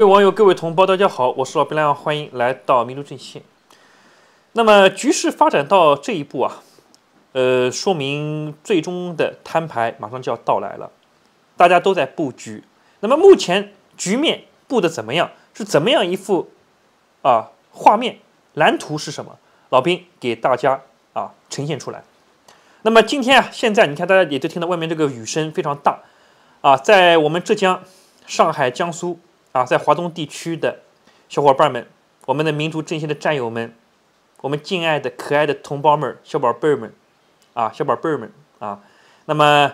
各位网友，各位同胞，大家好，我是老兵亮，欢迎来到民族阵线。那么局势发展到这一步啊，呃，说明最终的摊牌马上就要到来了，大家都在布局。那么目前局面布的怎么样？是怎么样一幅啊画面？蓝图是什么？老兵给大家啊呈现出来。那么今天啊，现在你看大家也都听到外面这个雨声非常大啊，在我们浙江、上海、江苏。啊，在华东地区的小伙伴们，我们的民族振兴的战友们，我们敬爱的可爱的同胞们、小宝贝们，啊，小宝贝们，啊，那么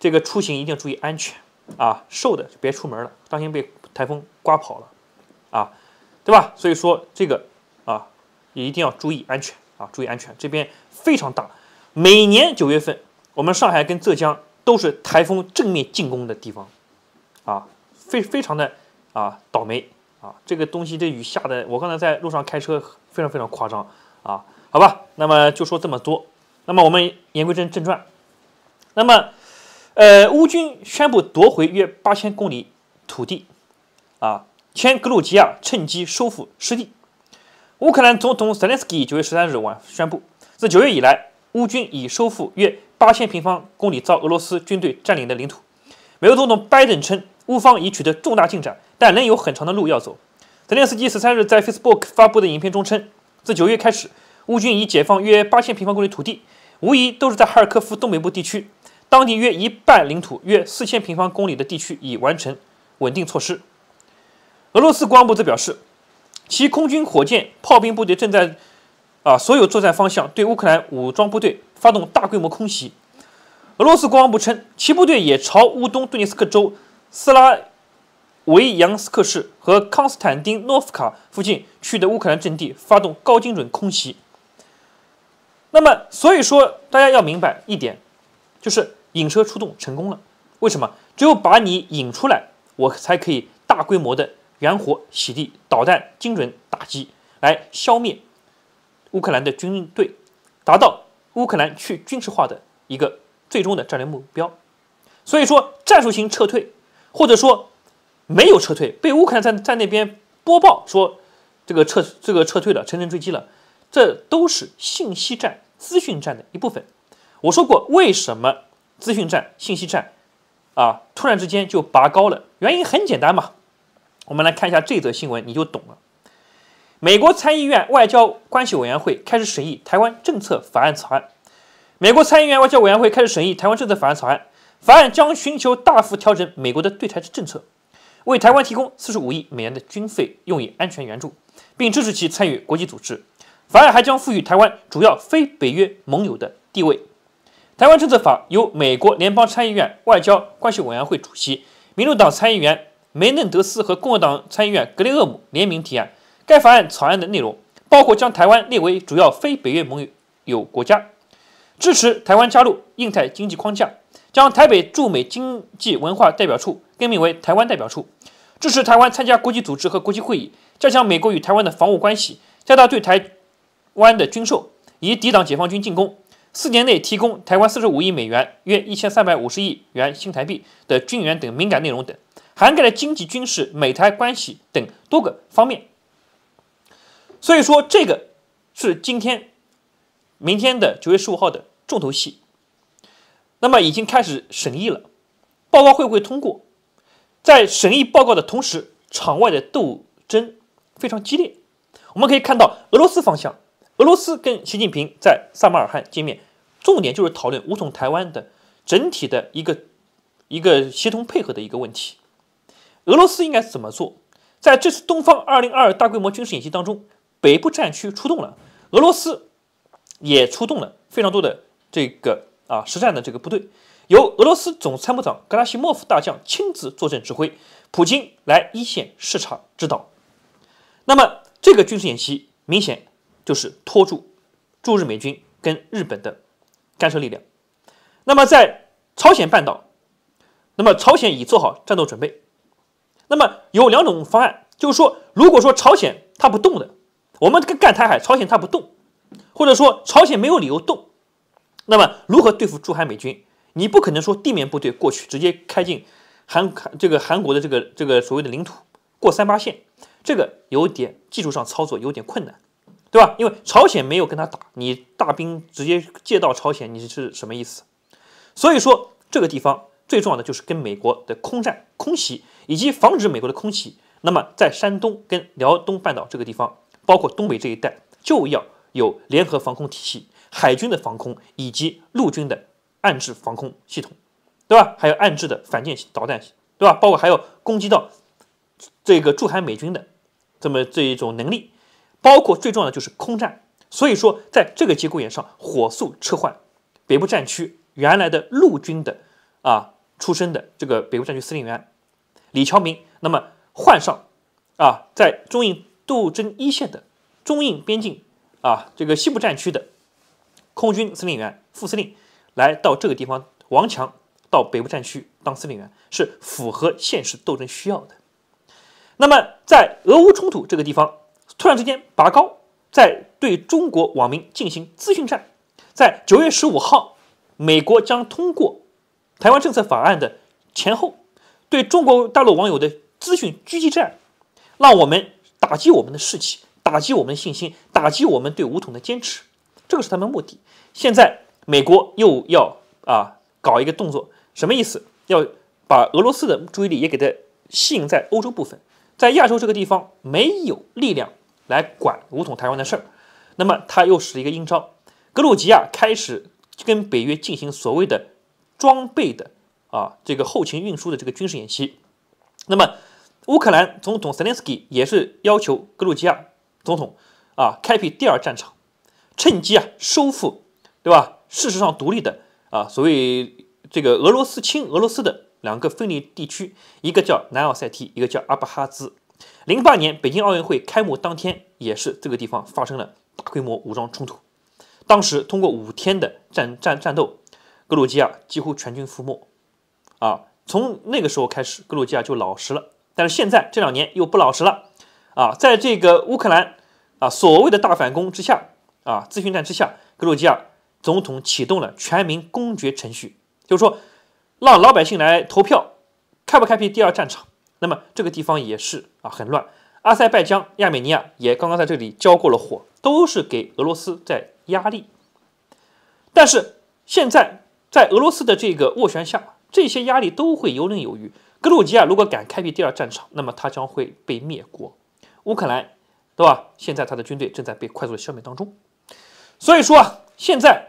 这个出行一定注意安全啊，瘦的就别出门了，当心被台风刮跑了，啊，对吧？所以说这个啊，也一定要注意安全啊，注意安全。这边非常大，每年九月份，我们上海跟浙江都是台风正面进攻的地方，啊，非非常的。啊，倒霉啊！这个东西，这雨下的，我刚才在路上开车，非常非常夸张啊！好吧，那么就说这么多。那么我们言归正正传。那么，呃，乌军宣布夺回约八千公里土地，啊，前格鲁吉亚趁机收复失地。乌克兰总统泽连斯基九月十三日晚宣布，自九月以来，乌军已收复约八千平方公里遭俄罗斯军队占领的领土。美国总统拜登称，乌方已取得重大进展。但仍有很长的路要走。泽连斯基十三日在 Facebook 发布的影片中称，自九月开始，乌军已解放约八千平方公里土地，无疑都是在哈尔科夫东北部地区。当地约一半领土，约四千平方公里的地区已完成稳定措施。俄罗斯国防部则表示，其空军、火箭炮兵部队正在啊所有作战方向对乌克兰武装部队发动大规模空袭。俄罗斯国防部称，其部队也朝乌东顿涅茨克州斯拉。维扬斯克市和康斯坦丁诺夫卡附近区的乌克兰阵地发动高精准空袭。那么，所以说大家要明白一点，就是引蛇出洞成功了。为什么？只有把你引出来，我才可以大规模的远火、洗地、导弹精准打击，来消灭乌克兰的军队，达到乌克兰去军事化的一个最终的战略目标。所以说，战术性撤退，或者说。没有撤退，被乌克兰在在那边播报说，这个撤这个撤退了，乘胜追击了，这都是信息战、资讯战的一部分。我说过，为什么资讯战、信息战啊，突然之间就拔高了？原因很简单嘛。我们来看一下这则新闻，你就懂了。美国参议院外交关系委员会开始审议台湾政策法案草案。美国参议院外交委员会开始审议台湾政策法案草案，法案将寻求大幅调整美国的对台政策。为台湾提供四十五亿美元的军费用以安全援助，并支持其参与国际组织。法案还将赋予台湾主要非北约盟友的地位。台湾政策法由美国联邦参议院外交关系委员会主席、民主党参议员梅嫩德斯和共和党参议员格雷厄姆联名提案。该法案草案的内容包括将台湾列为主要非北约盟友国家，支持台湾加入印太经济框架，将台北驻美经济文化代表处更名为台湾代表处。支持台湾参加国际组织和国际会议，加强美国与台湾的防务关系，加大对台湾的军售，以抵挡解放军进攻。四年内提供台湾四十五亿美元，约一千三百五十亿元新台币的军援等敏感内容等，涵盖了经济、军事、美台关系等多个方面。所以说，这个是今天、明天的九月十五号的重头戏。那么，已经开始审议了，报告会不会通过？在审议报告的同时，场外的斗争非常激烈。我们可以看到，俄罗斯方向，俄罗斯跟习近平在萨马尔罕见面，重点就是讨论武统台湾的整体的一个一个协同配合的一个问题。俄罗斯应该怎么做？在这次东方2022大规模军事演习当中，北部战区出动了，俄罗斯也出动了非常多的这个啊实战的这个部队。由俄罗斯总参谋长格拉西莫夫大将亲自坐镇指挥，普京来一线视察指导。那么这个军事演习明显就是拖住驻日美军跟日本的干涉力量。那么在朝鲜半岛，那么朝鲜已做好战斗准备。那么有两种方案，就是说，如果说朝鲜它不动的，我们跟干台海，朝鲜它不动，或者说朝鲜没有理由动，那么如何对付驻韩美军？你不可能说地面部队过去直接开进韩韩这个韩国的这个这个所谓的领土过三八线，这个有点技术上操作有点困难，对吧？因为朝鲜没有跟他打，你大兵直接借到朝鲜，你是什么意思？所以说这个地方最重要的就是跟美国的空战、空袭以及防止美国的空袭。那么在山东跟辽东半岛这个地方，包括东北这一带，就要有联合防空体系、海军的防空以及陆军的。暗制防空系统，对吧？还有暗制的反舰导弹，对吧？包括还有攻击到这个驻韩美军的这么这一种能力，包括最重要的就是空战。所以说，在这个节骨眼上，火速撤换北部战区原来的陆军的啊出身的这个北部战区司令员李桥明，那么换上啊在中印斗争一线的中印边境啊这个西部战区的空军司令员副司令。来到这个地方，王强到北部战区当司令员是符合现实斗争需要的。那么，在俄乌冲突这个地方，突然之间拔高，在对中国网民进行资讯战。在九月十五号，美国将通过台湾政策法案的前后，对中国大陆网友的资讯狙击战，让我们打击我们的士气，打击我们的信心，打击我们对武统的坚持，这个是他们目的。现在。美国又要啊搞一个动作，什么意思？要把俄罗斯的注意力也给它吸引在欧洲部分，在亚洲这个地方没有力量来管武统台湾的事儿，那么他又使一个阴招。格鲁吉亚开始跟北约进行所谓的装备的啊这个后勤运输的这个军事演习，那么乌克兰总统泽连斯基也是要求格鲁吉亚总统啊开辟第二战场，趁机啊收复，对吧？事实上，独立的啊，所谓这个俄罗斯亲俄罗斯的两个分离地区，一个叫南奥塞梯，一个叫阿布哈兹。零八年北京奥运会开幕当天，也是这个地方发生了大规模武装冲突。当时通过五天的战战战斗，格鲁吉亚几乎全军覆没。啊，从那个时候开始，格鲁吉亚就老实了。但是现在这两年又不老实了。啊，在这个乌克兰啊所谓的大反攻之下，啊咨询战之下，格鲁吉亚。总统启动了全民公决程序，就是说，让老百姓来投票，开不开辟第二战场。那么这个地方也是啊，很乱。阿塞拜疆、亚美尼亚也刚刚在这里交过了火，都是给俄罗斯在压力。但是现在在俄罗斯的这个斡旋下，这些压力都会游刃有余。格鲁吉亚如果敢开辟第二战场，那么它将会被灭国。乌克兰，对吧？现在他的军队正在被快速消灭当中。所以说啊，现在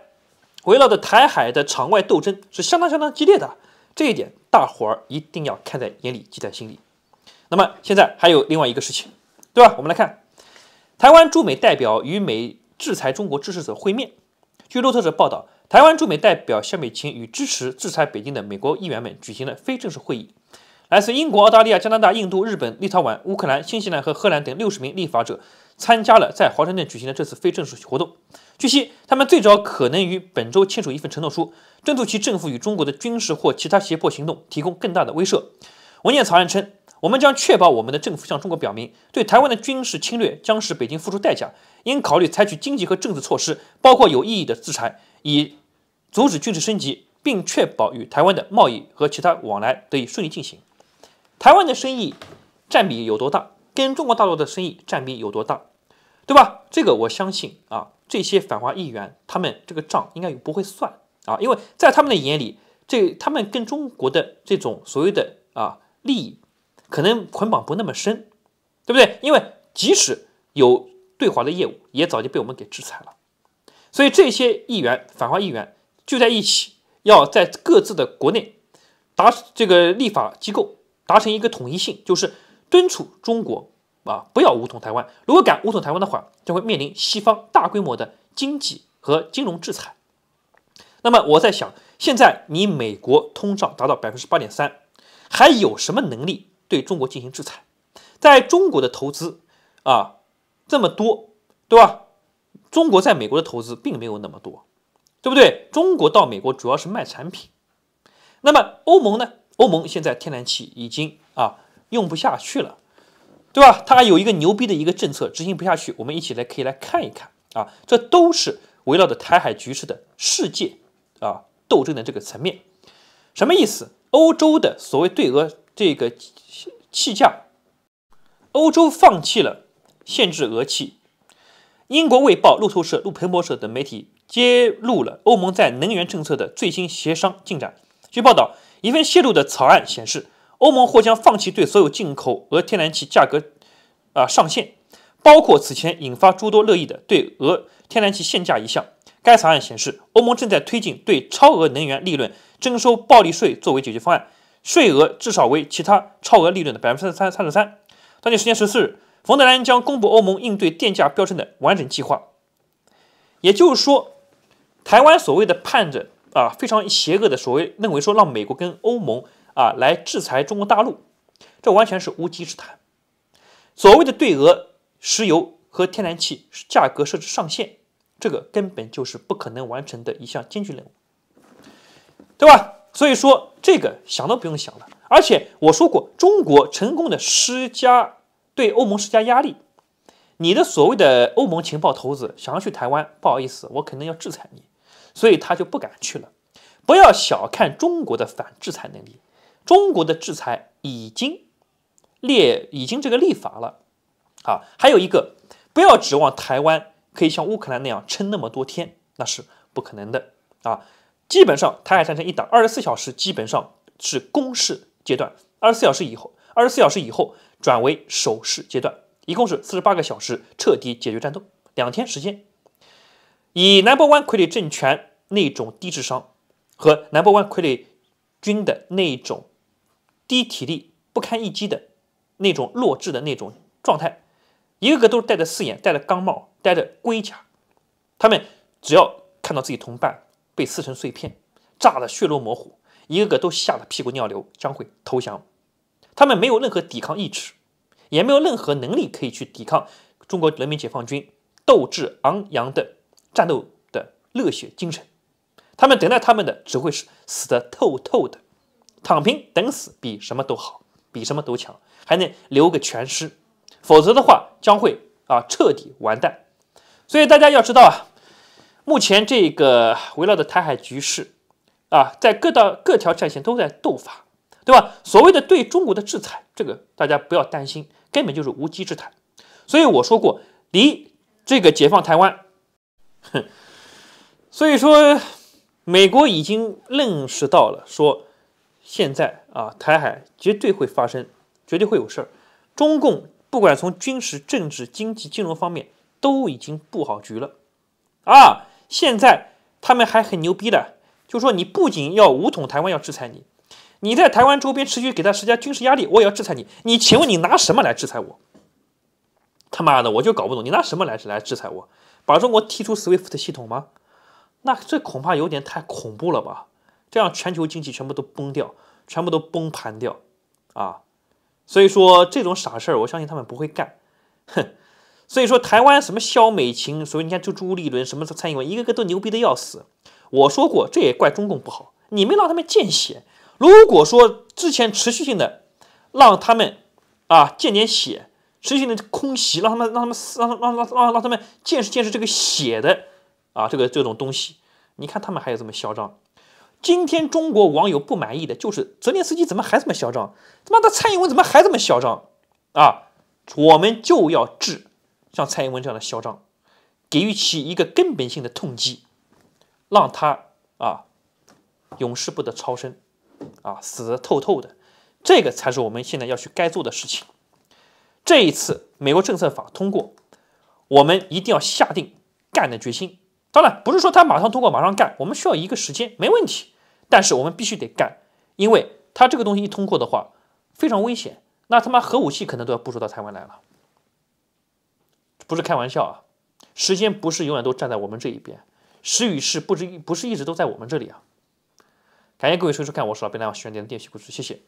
围绕着台海的场外斗争是相当相当激烈的，这一点大伙儿一定要看在眼里，记在心里。那么现在还有另外一个事情，对吧？我们来看，台湾驻美代表与美制裁中国支持者会面。据路透社报道，台湾驻美代表向美琴与支持制裁北京的美国议员们举行了非正式会议。来自英国、澳大利亚、加拿大、印度、日本、立陶宛、乌克兰、新西兰和荷兰等六十名立法者。参加了在华盛顿举行的这次非正式活动。据悉，他们最早可能于本周签署一份承诺书，敦促其政府与中国的军事或其他胁迫行动提供更大的威慑。文件草案称：“我们将确保我们的政府向中国表明，对台湾的军事侵略将使北京付出代价。应考虑采取经济和政治措施，包括有意义的制裁，以阻止军事升级，并确保与台湾的贸易和其他往来得以顺利进行。”台湾的生意占比有多大？跟中国大陆的生意占比有多大？对吧？这个我相信啊，这些反华议员他们这个账应该不会算啊，因为在他们的眼里，这他们跟中国的这种所谓的啊利益可能捆绑不那么深，对不对？因为即使有对华的业务，也早就被我们给制裁了。所以这些议员、反华议员聚在一起，要在各自的国内达这个立法机构达成一个统一性，就是敦促中国。啊！不要武统台湾，如果敢武统台湾的话，将会面临西方大规模的经济和金融制裁。那么我在想，现在你美国通胀达到百分之八点三，还有什么能力对中国进行制裁？在中国的投资啊这么多，对吧？中国在美国的投资并没有那么多，对不对？中国到美国主要是卖产品。那么欧盟呢？欧盟现在天然气已经啊用不下去了。对吧？它还有一个牛逼的一个政策执行不下去，我们一起来可以来看一看啊，这都是围绕着台海局势的世界啊斗争的这个层面，什么意思？欧洲的所谓对俄这个气价，欧洲放弃了限制俄气。英国《卫报》、路透社、路博社等媒体揭露了欧盟在能源政策的最新协商进展。据报道，一份泄露的草案显示。欧盟或将放弃对所有进口俄天然气价格，啊上限，包括此前引发诸多热议的对俄天然气限价一项。该草案显示，欧盟正在推进对超额能源利润征收暴利税作为解决方案，税额至少为其他超额利润的百分之三三十三。当地时间十四日，冯德莱恩将公布欧盟应对电价飙升的完整计划。也就是说，台湾所谓的盼着啊非常邪恶的所谓认为说让美国跟欧盟。啊，来制裁中国大陆，这完全是无稽之谈。所谓的对俄石油和天然气价格设置上限，这个根本就是不可能完成的一项艰巨任务，对吧？所以说这个想都不用想了。而且我说过，中国成功的施加对欧盟施加压力，你的所谓的欧盟情报头子想要去台湾，不好意思，我肯定要制裁你，所以他就不敢去了。不要小看中国的反制裁能力。中国的制裁已经列已经这个立法了，啊，还有一个不要指望台湾可以像乌克兰那样撑那么多天，那是不可能的啊。基本上台海战争一打二十四小时，基本上是攻势阶段；二十四小时以后，二十四小时以后转为守势阶段，一共是四十八个小时，彻底解决战斗，两天时间。以南博湾傀儡政权那种低智商和南博湾傀儡军的那种。低体力、不堪一击的那种弱智的那种状态，一个个都是戴着刺眼、戴着钢帽、戴着龟甲。他们只要看到自己同伴被撕成碎片、炸得血肉模糊，一个个都吓得屁股尿流，将会投降。他们没有任何抵抗意志，也没有任何能力可以去抵抗中国人民解放军斗志昂扬的战斗的热血精神。他们等待他们的只会是死得透透的。躺平等死比什么都好，比什么都强，还能留个全尸，否则的话将会啊彻底完蛋。所以大家要知道啊，目前这个围绕的台海局势啊，在各道各条战线都在斗法，对吧？所谓的对中国的制裁，这个大家不要担心，根本就是无稽之谈。所以我说过，离这个解放台湾，哼。所以说，美国已经认识到了，说。现在啊，台海绝对会发生，绝对会有事儿。中共不管从军事、政治、经济、金融方面都已经布好局了，啊，现在他们还很牛逼的，就说你不仅要武统台湾，要制裁你，你在台湾周边持续给他施加军事压力，我也要制裁你。你请问你拿什么来制裁我？他妈的，我就搞不懂你拿什么来来制裁我？把中国踢出 SWIFT 系统吗？那这恐怕有点太恐怖了吧？这样全球经济全部都崩掉，全部都崩盘掉啊！所以说这种傻事儿，我相信他们不会干。哼，所以说台湾什么萧美琴，所谓你看朱朱立伦，什么蔡英文，一个个都牛逼的要死。我说过，这也怪中共不好，你们让他们见血。如果说之前持续性的让他们啊见点血，持续性的空袭，让他们让他们让让让让让他们见识见识这个血的啊这个这种东西，你看他们还有这么嚣张。今天中国网友不满意的，就是泽连斯基怎么还这么嚣张？他妈的蔡英文怎么还这么嚣张？啊，我们就要治像蔡英文这样的嚣张，给予其一个根本性的痛击，让他啊，永世不得超生，啊，死得透透的，这个才是我们现在要去该做的事情。这一次美国政策法通过，我们一定要下定干的决心。当然不是说他马上通过马上干，我们需要一个时间，没问题。但是我们必须得干，因为他这个东西一通过的话，非常危险。那他妈核武器可能都要部署到台湾来了，不是开玩笑啊！时间不是永远都站在我们这一边，时与势不知不是一直都在我们这里啊！感谢各位收收看，我是老白，喜欢点点喜关注，谢谢。